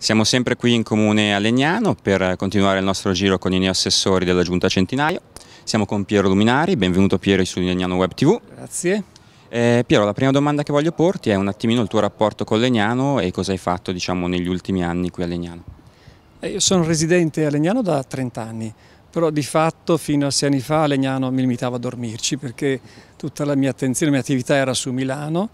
Siamo sempre qui in comune a Legnano per continuare il nostro giro con i neoassessori della Giunta Centinaio. Siamo con Piero Luminari, benvenuto Piero su Legnano Web TV. Grazie. Eh, Piero, la prima domanda che voglio porti è un attimino il tuo rapporto con Legnano e cosa hai fatto diciamo, negli ultimi anni qui a Legnano. Eh, io sono residente a Legnano da 30 anni, però di fatto fino a 6 anni fa a Legnano mi limitavo a dormirci perché tutta la mia attenzione, la mia attività era su Milano,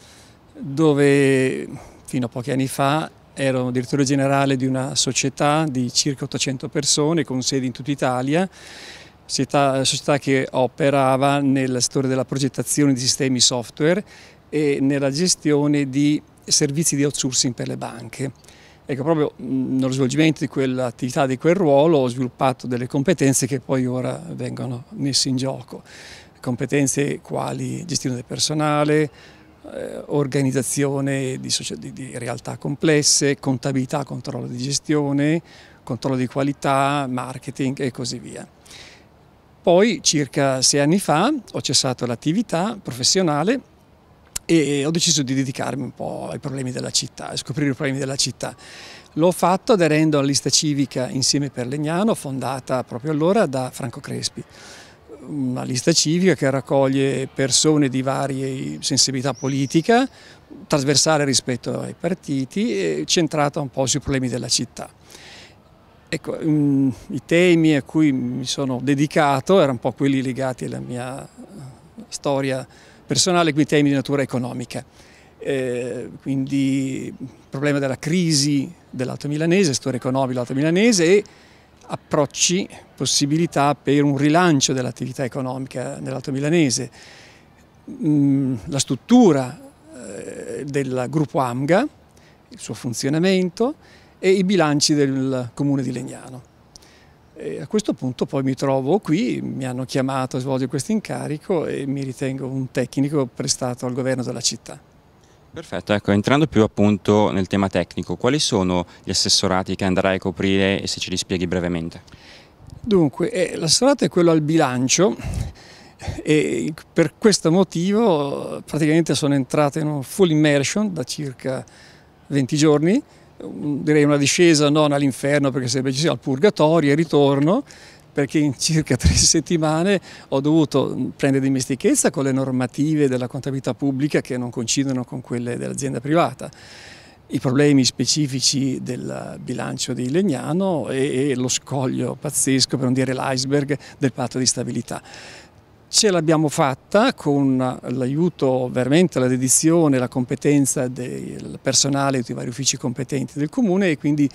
dove fino a pochi anni fa ero direttore generale di una società di circa 800 persone con sede in tutta Italia, società, società che operava nel settore della progettazione di sistemi software e nella gestione di servizi di outsourcing per le banche. Ecco, proprio nello svolgimento di quell'attività, di quel ruolo, ho sviluppato delle competenze che poi ora vengono messe in gioco. Competenze quali gestione del personale, eh, organizzazione di, di, di, realtà complesse, contabilità, controllo di gestione, controllo di qualità, marketing e così via. Poi circa sei anni fa ho cessato l'attività professionale e ho deciso di dedicarmi un po' ai problemi della città, a scoprire i problemi della città. L'ho fatto aderendo alla lista civica Insieme per Legnano, fondata proprio allora da Franco Crespi una lista civica che raccoglie persone di varie sensibilità politica, trasversale rispetto ai partiti e centrata un po' sui problemi della città. Ecco, mm, I temi a cui mi sono dedicato erano un po' quelli legati alla mia eh, storia personale, quindi temi di natura economica. Eh, quindi il problema della crisi dell'Alto milanese, storia economica dell'Alto milanese e approcci, possibilità per un rilancio dell'attività economica nell'Alto Milanese. Mm, la struttura eh, del gruppo AMGA, il suo funzionamento e i bilanci del comune di Legnano. E a questo punto poi mi trovo qui, mi hanno chiamato a svolgere questo incarico e mi ritengo un tecnico prestato al governo della città. Perfetto, ecco, entrando più appunto nel tema tecnico, quali sono gli assessorati che andrai a coprire e se ce li spieghi brevemente? Dunque, eh, l'assessorato è quello al bilancio e per questo motivo praticamente sono entrato in un full immersion da circa 20 giorni, direi una discesa non all'inferno perché sarebbe al purgatorio e ritorno, perché in circa tre settimane ho dovuto mm, prendere dimestichezza con le normative della contabilità pubblica che non coincidono con quelle dell'azienda privata i problemi specifici del bilancio di Legnano e, e lo scoglio pazzesco, per non dire l'iceberg, del patto di stabilità. Ce l'abbiamo fatta con l'aiuto, veramente la dedizione, la competenza del personale e dei vari uffici competenti del Comune e quindi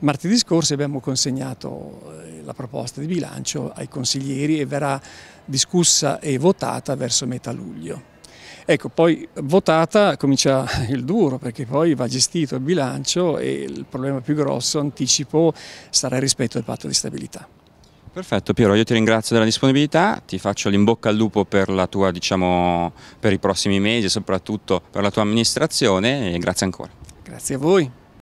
Martedì scorso abbiamo consegnato eh, la proposta di bilancio ai consiglieri e verrà discussa e votata verso metà luglio. Ecco, poi votata comincia il duro perché poi va gestito il bilancio e il problema più grosso, anticipo, sarà il rispetto del patto di stabilità. Perfetto Piero, io ti ringrazio della disponibilità, ti faccio l'imbocca al lupo per, tua, diciamo, per i prossimi mesi e soprattutto per la tua amministrazione e grazie ancora. Grazie a voi.